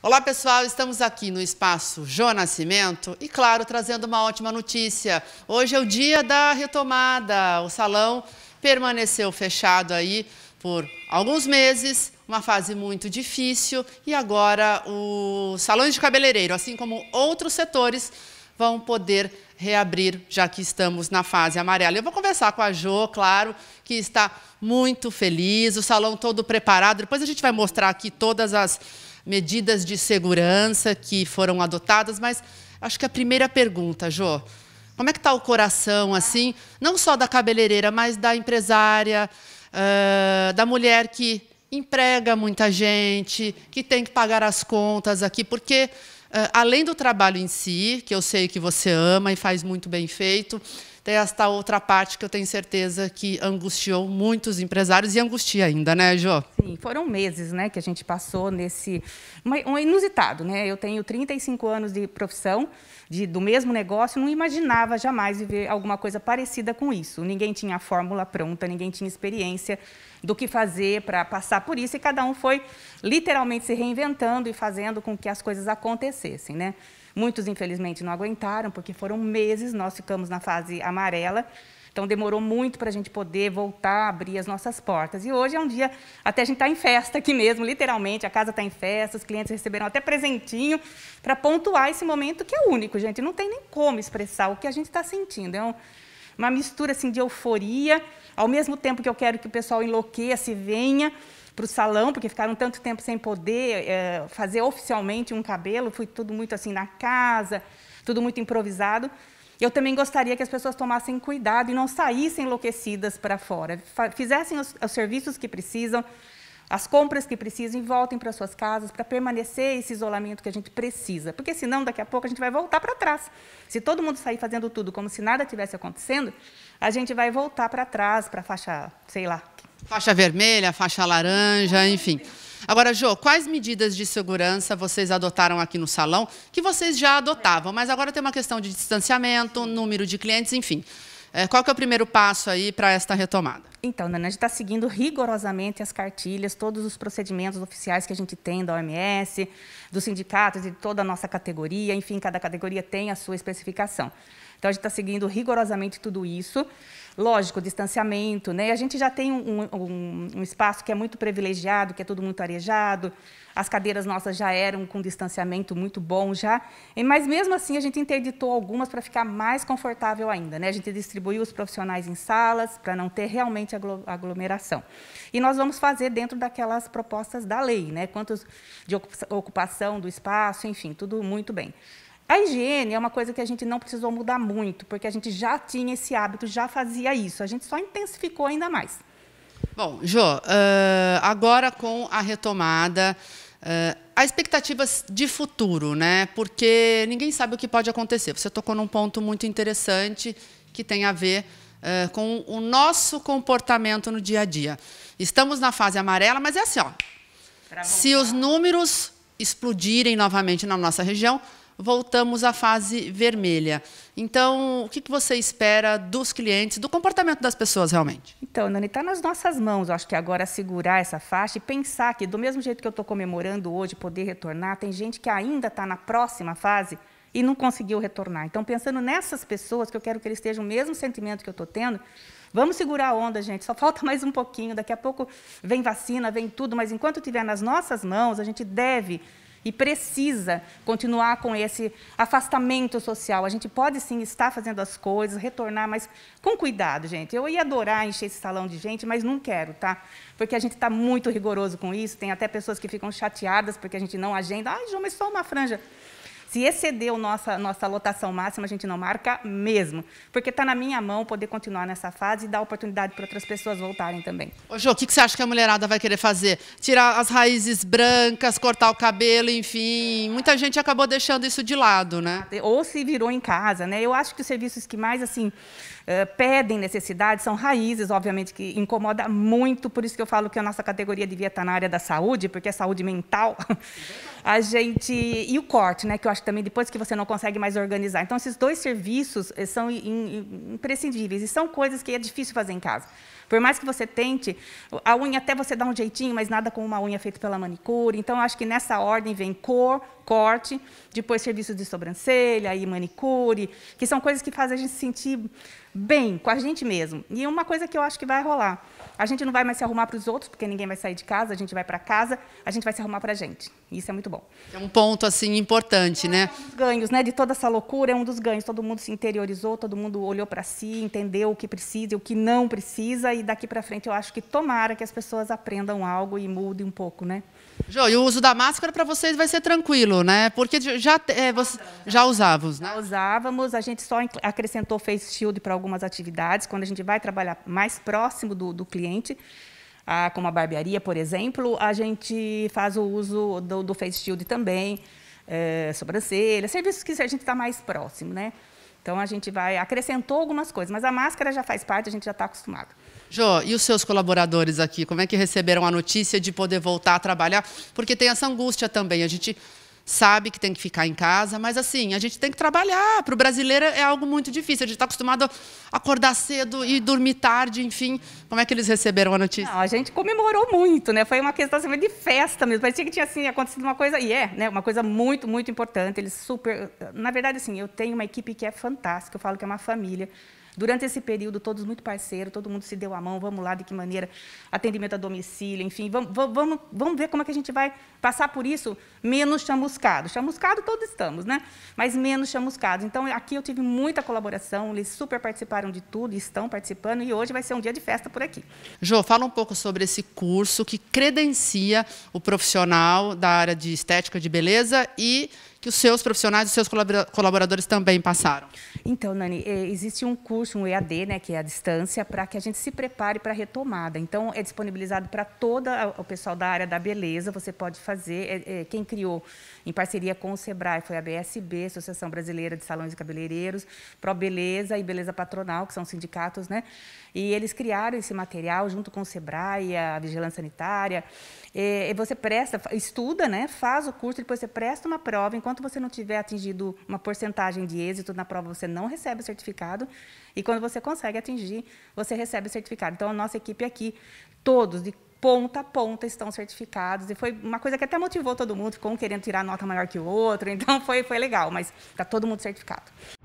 Olá pessoal, estamos aqui no espaço Jô Nascimento e, claro, trazendo uma ótima notícia. Hoje é o dia da retomada. O salão permaneceu fechado aí por alguns meses, uma fase muito difícil, e agora os salões de cabeleireiro, assim como outros setores, vão poder reabrir, já que estamos na fase amarela. Eu vou conversar com a Jô, claro, que está muito feliz, o salão todo preparado. Depois a gente vai mostrar aqui todas as medidas de segurança que foram adotadas, mas acho que a primeira pergunta, Jô, como é que está o coração, assim, não só da cabeleireira, mas da empresária, uh, da mulher que emprega muita gente, que tem que pagar as contas aqui, porque uh, além do trabalho em si, que eu sei que você ama e faz muito bem feito, tem esta outra parte que eu tenho certeza que angustiou muitos empresários e angustia ainda, né, Jô? Sim, foram meses né, que a gente passou nesse. Um inusitado, né? Eu tenho 35 anos de profissão, de, do mesmo negócio, não imaginava jamais viver alguma coisa parecida com isso. Ninguém tinha a fórmula pronta, ninguém tinha experiência, do que fazer para passar por isso, e cada um foi literalmente se reinventando e fazendo com que as coisas acontecessem. Né? Muitos, infelizmente, não aguentaram, porque foram meses, nós ficamos na fase amarela, então demorou muito para a gente poder voltar a abrir as nossas portas. E hoje é um dia, até a gente está em festa aqui mesmo, literalmente, a casa está em festa, os clientes receberam até presentinho para pontuar esse momento que é único, gente. Não tem nem como expressar o que a gente está sentindo. É um, uma mistura assim de euforia, ao mesmo tempo que eu quero que o pessoal enlouqueça e venha para o salão, porque ficaram tanto tempo sem poder é, fazer oficialmente um cabelo, foi tudo muito assim na casa, tudo muito improvisado. Eu também gostaria que as pessoas tomassem cuidado e não saíssem enlouquecidas para fora, fizessem os, os serviços que precisam, as compras que precisam e voltem para suas casas para permanecer esse isolamento que a gente precisa, porque senão daqui a pouco a gente vai voltar para trás. Se todo mundo sair fazendo tudo como se nada tivesse acontecendo, a gente vai voltar para trás, para a faixa, sei lá. Faixa vermelha, faixa laranja, enfim. Agora, Jô, quais medidas de segurança vocês adotaram aqui no salão que vocês já adotavam, mas agora tem uma questão de distanciamento, número de clientes, enfim. É, qual que é o primeiro passo aí para esta retomada? Então, Nana, a gente está seguindo rigorosamente as cartilhas, todos os procedimentos oficiais que a gente tem da OMS, dos sindicatos, e de toda a nossa categoria, enfim, cada categoria tem a sua especificação. Então, a gente está seguindo rigorosamente tudo isso. Lógico, distanciamento, né? A gente já tem um, um, um espaço que é muito privilegiado, que é tudo muito arejado. As cadeiras nossas já eram com distanciamento muito bom já. Mas, mesmo assim, a gente interditou algumas para ficar mais confortável ainda, né? A gente distribuiu os profissionais em salas para não ter realmente aglomeração. E nós vamos fazer dentro daquelas propostas da lei, né? Quantos de ocupação do espaço, enfim, tudo muito bem. A higiene é uma coisa que a gente não precisou mudar muito, porque a gente já tinha esse hábito, já fazia isso. A gente só intensificou ainda mais. Bom, Jô, uh, agora com a retomada, uh, expectativas de futuro, né? Porque ninguém sabe o que pode acontecer. Você tocou num ponto muito interessante que tem a ver uh, com o nosso comportamento no dia a dia. Estamos na fase amarela, mas é assim, ó. Se os números explodirem novamente na nossa região, voltamos à fase vermelha. Então, o que, você espera dos clientes, do comportamento das pessoas realmente? Então, Nani, está nas nossas mãos. Eu acho que agora segurar essa faixa e pensar que, do mesmo jeito que eu estou comemorando hoje, poder retornar, tem gente que ainda está na próxima fase e não conseguiu retornar. Então, pensando nessas pessoas, que eu quero que eles estejam o mesmo sentimento que eu estou tendo, Vamos segurar a onda, gente. Só falta mais um pouquinho. Daqui a pouco vem vacina, vem tudo, mas enquanto estiver nas nossas mãos, a gente deve e precisa continuar com esse afastamento social. A gente pode sim estar fazendo as coisas, retornar, mas com cuidado, gente. Eu ia adorar encher esse salão de gente, mas não quero, tá? Porque a gente está muito rigoroso com isso. Tem até pessoas que ficam chateadas porque a gente não agenda. Ai, João, mas só uma franja. Se exceder a nossa, nossa lotação máxima, a gente não marca mesmo. Porque está na minha mão poder continuar nessa fase e dar oportunidade para outras pessoas voltarem também. Ô, Jô, o que, que você acha que a mulherada vai querer fazer? Tirar as raízes brancas, cortar o cabelo, enfim. Muita gente acabou deixando isso de lado, né? Ou se virou em casa, né? Eu acho que os serviços que mais, assim, eh, pedem necessidade são raízes, obviamente, que incomoda muito. Por isso que eu falo que a nossa categoria devia estar tá na área da saúde, porque é saúde mental. A gente. E o corte, né? Que eu acho também depois que você não consegue mais organizar. Então, esses dois serviços eh, são imprescindíveis e são coisas que é difícil fazer em casa. Por mais que você tente, a unha até você dá um jeitinho, mas nada como uma unha feita pela manicure. Então, acho que nessa ordem vem cor, corte, depois serviços de sobrancelha e manicure, que são coisas que fazem a gente se sentir bem com a gente mesmo. E uma coisa que eu acho que vai rolar. A gente não vai mais se arrumar para os outros, porque ninguém vai sair de casa, a gente vai para casa, a gente vai se arrumar para a gente. Isso é muito bom. É um ponto assim importante, né? é, né? Um ganhos, né? De toda essa loucura, é um dos ganhos. Todo mundo se interiorizou, todo mundo olhou para si, entendeu o que precisa e o que não precisa daqui para frente eu acho que tomara que as pessoas aprendam algo e mudem um pouco, né? Jo, e o uso da máscara para vocês vai ser tranquilo, né? Porque já, é, você, já usávamos, né? Já usávamos, a gente só acrescentou face shield para algumas atividades, quando a gente vai trabalhar mais próximo do, do cliente, ah, como a barbearia, por exemplo, a gente faz o uso do, do face shield também, é, sobrancelha, serviços que a gente está mais próximo, né? Então a gente vai acrescentou algumas coisas, mas a máscara já faz parte, a gente já está acostumado. Jô, e os seus colaboradores aqui, como é que receberam a notícia de poder voltar a trabalhar? Porque tem essa angústia também. A gente sabe que tem que ficar em casa, mas assim, a gente tem que trabalhar. Para o brasileiro é algo muito difícil. A gente está acostumado a acordar cedo e dormir tarde, enfim. Como é que eles receberam a notícia? Não, a gente comemorou muito, né? Foi uma questão assim, de festa mesmo. Parecia que tinha assim, acontecido uma coisa, e é, né? Uma coisa muito, muito importante. Eles super. Na verdade, assim, eu tenho uma equipe que é fantástica, eu falo que é uma família. Durante esse período, todos muito parceiros, todo mundo se deu a mão, vamos lá, de que maneira, atendimento a domicílio, enfim, vamos, vamos, vamos ver como é que a gente vai passar por isso menos chamuscado. Chamuscado todos estamos, né? Mas menos chamuscado. Então, aqui eu tive muita colaboração, eles super participaram de tudo, estão participando, e hoje vai ser um dia de festa por aqui. Jô, fala um pouco sobre esse curso que credencia o profissional da área de estética de beleza e que os seus profissionais, os seus colaboradores também passaram? Então, Nani, é, existe um curso, um EAD, né, que é a distância, para que a gente se prepare para a retomada. Então, é disponibilizado para todo o pessoal da área da beleza, você pode fazer. É, é, quem criou, em parceria com o SEBRAE, foi a BSB, Associação Brasileira de Salões e Cabeleireiros, Pro Beleza e Beleza Patronal, que são sindicatos, né? E eles criaram esse material junto com o SEBRAE, a Vigilância Sanitária. E, é, e é, você presta, estuda, né? Faz o curso, depois você presta uma prova enquanto você não tiver atingido uma porcentagem de êxito na prova, você não recebe o certificado. E quando você consegue atingir, você recebe o certificado. Então, a nossa equipe aqui, todos, de ponta a ponta estão certificados. E foi uma coisa que até motivou todo mundo, ficou um querendo tirar nota maior que o outro. Então foi, foi legal, mas está todo mundo certificado.